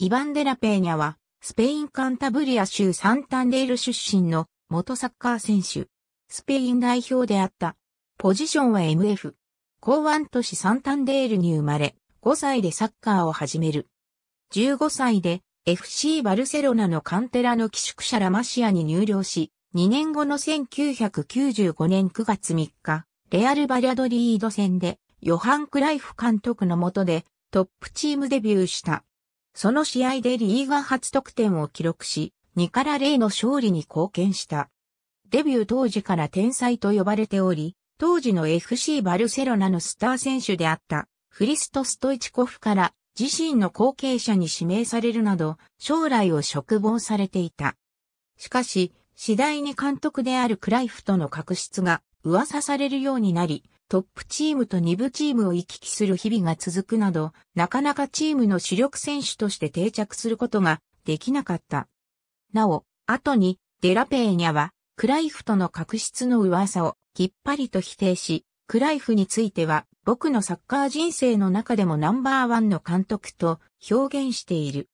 イバン・デラ・ペーニャは、スペイン・カンタブリア州サンタンデール出身の元サッカー選手。スペイン代表であった。ポジションは MF。港湾都市サンタンデールに生まれ、5歳でサッカーを始める。15歳で FC バルセロナのカンテラの寄宿舎ラマシアに入寮し、2年後の1995年9月3日、レアル・バリャドリード戦で、ヨハン・クライフ監督の下でトップチームデビューした。その試合でリーガ初得点を記録し、2から0の勝利に貢献した。デビュー当時から天才と呼ばれており、当時の FC バルセロナのスター選手であったフリスト・ストイチコフから自身の後継者に指名されるなど将来を嘱望されていた。しかし、次第に監督であるクライフとの確執が噂されるようになり、トップチームと2部チームを行き来する日々が続くなど、なかなかチームの主力選手として定着することができなかった。なお、後にデラペーニャは、クライフとの確執の噂をきっぱりと否定し、クライフについては、僕のサッカー人生の中でもナンバーワンの監督と表現している。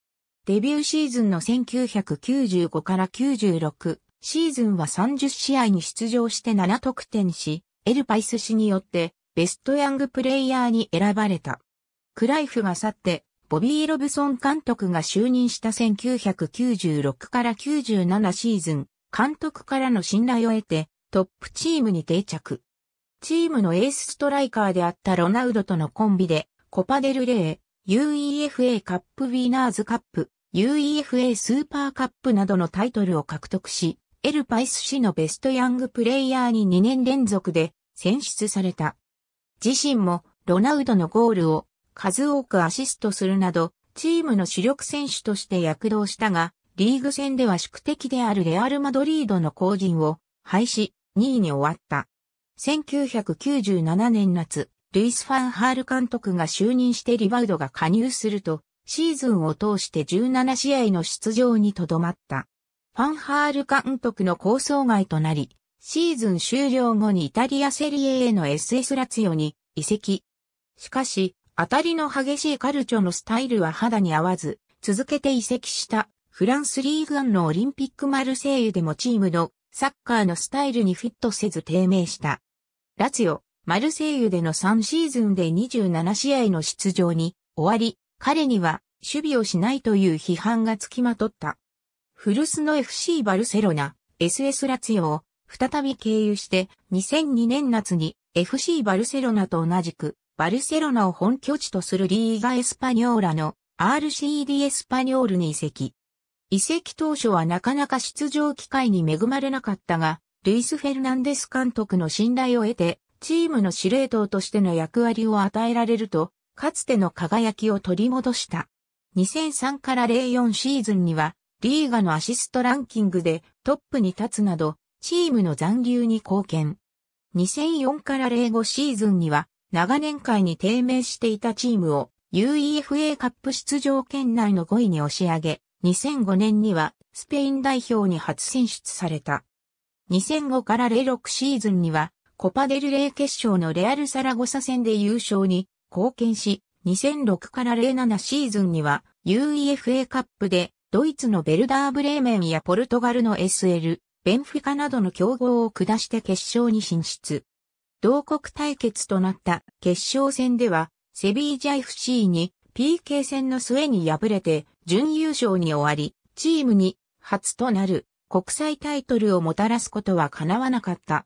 デビューシーズンの1995から96シーズンは30試合に出場して7得点し、エルパイス氏によってベストヤングプレイヤーに選ばれた。クライフが去って、ボビー・ロブソン監督が就任した1996から97シーズン、監督からの信頼を得て、トップチームに定着。チームのエースストライカーであったロナウドとのコンビで、コパデルレー、UEFA カップウィーナーズカップ、UEFA スーパーカップなどのタイトルを獲得し、エル・パイス氏のベストヤングプレイヤーに2年連続で選出された。自身もロナウドのゴールを数多くアシストするなど、チームの主力選手として躍動したが、リーグ戦では宿敵であるレアル・マドリードの後陣を廃止、2位に終わった。1997年夏、ルイス・ファン・ハール監督が就任してリバウドが加入すると、シーズンを通して17試合の出場にとどまった。ファンハール監督の構想外となり、シーズン終了後にイタリアセリエへの SS ラツヨに移籍。しかし、当たりの激しいカルチョのスタイルは肌に合わず、続けて移籍したフランスリーグンのオリンピックマルセイユでもチームのサッカーのスタイルにフィットせず低迷した。ラツヨ、マルセイユでの3シーズンで27試合の出場に終わり、彼には守備をしないという批判がつきまとった。フルスの FC バルセロナ、SS ラツィオを再び経由して2002年夏に FC バルセロナと同じくバルセロナを本拠地とするリーガエスパニョーラの RCD エスパニョールに移籍。移籍当初はなかなか出場機会に恵まれなかったが、ルイス・フェルナンデス監督の信頼を得て、チームの司令塔としての役割を与えられると、かつての輝きを取り戻した。2003から04シーズンには、リーガのアシストランキングでトップに立つなど、チームの残留に貢献。2004から05シーズンには、長年会に低迷していたチームを UEFA カップ出場圏内の5位に押し上げ、2005年にはスペイン代表に初選出された。2005から06シーズンには、コパデルレイ決勝のレアルサラゴサ戦で優勝に貢献し、2006から07シーズンには UEFA カップでドイツのベルダーブレーメンやポルトガルの SL、ベンフィカなどの競合を下して決勝に進出。同国対決となった決勝戦では、セビージャ FC に PK 戦の末に敗れて準優勝に終わり、チームに初となる国際タイトルをもたらすことは叶わなかった。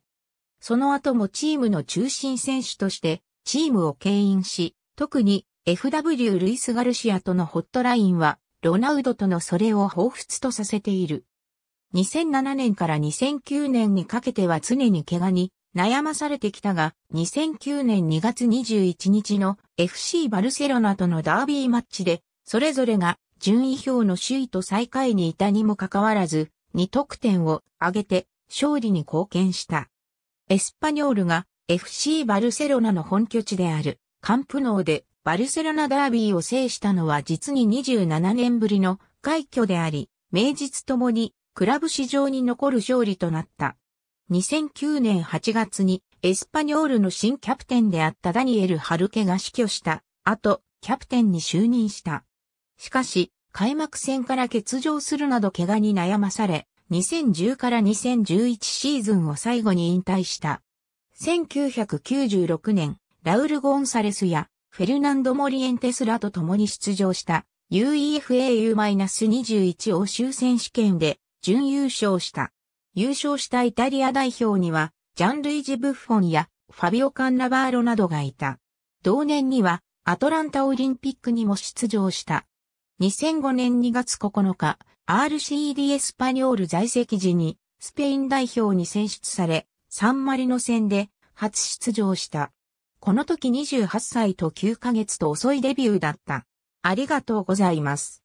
その後もチームの中心選手としてチームを牽引し、特に FW ルイス・ガルシアとのホットラインはロナウドとのそれを彷彿とさせている。2007年から2009年にかけては常に怪我に悩まされてきたが、2009年2月21日の FC バルセロナとのダービーマッチで、それぞれが順位表の首位と最下位にいたにもかかわらず、2得点を挙げて勝利に貢献した。エスパニョールが FC バルセロナの本拠地であるカンプノーでバルセロナダービーを制したのは実に27年ぶりの快挙であり、名実ともにクラブ史上に残る勝利となった。2009年8月にエスパニョールの新キャプテンであったダニエル・ハルケが死去した後、キャプテンに就任した。しかし、開幕戦から欠場するなど怪我に悩まされ、2010から2011シーズンを最後に引退した。1996年、ラウル・ゴンサレスやフェルナンド・モリエンテスらと共に出場した UEFAU-21 欧州選手権で準優勝した。優勝したイタリア代表には、ジャンルイジ・ブッフォンやファビオ・カンラバーロなどがいた。同年には、アトランタオリンピックにも出場した。2005年2月9日、RCD エスパニョール在籍時に、スペイン代表に選出され、サンマリノ戦で初出場した。この時28歳と9ヶ月と遅いデビューだった。ありがとうございます。